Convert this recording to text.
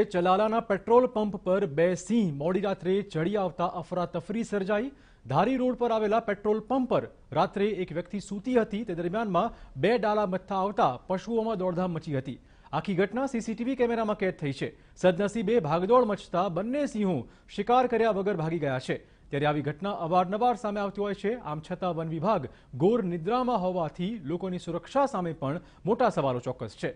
એ ચલાલાના petrol pump પર બેસી મોડી રાત્રે ચડી આવતા અફરા તફરી સર્જાઈ ધારી રોડ પર આવેલા પેટ્રોલ પંપ પર રાત્રે એક વ્યક્તિ સૂતી હતી તે દરમિયાનમાં બે ડાળા મત્તા આવતા પશુઓમાં દોડધામ મચી હતી આખી ઘટના સીસીટીવી કેમેરામાં કેદ થઈ છે સદનસી બે ભાગદોડ મચતા બન્ને સિંહો શિકાર કર્યા વગર ભાગી ગયા છે જ્યારે આવી ઘટના અવારનવાર સામે આવતી હોય છે આમ છતાં বন વિભાગ ગોર નિદ્રામાં હોવાથી લોકોની સુરક્ષા સામે પણ મોટો સવાલ ઉચક છે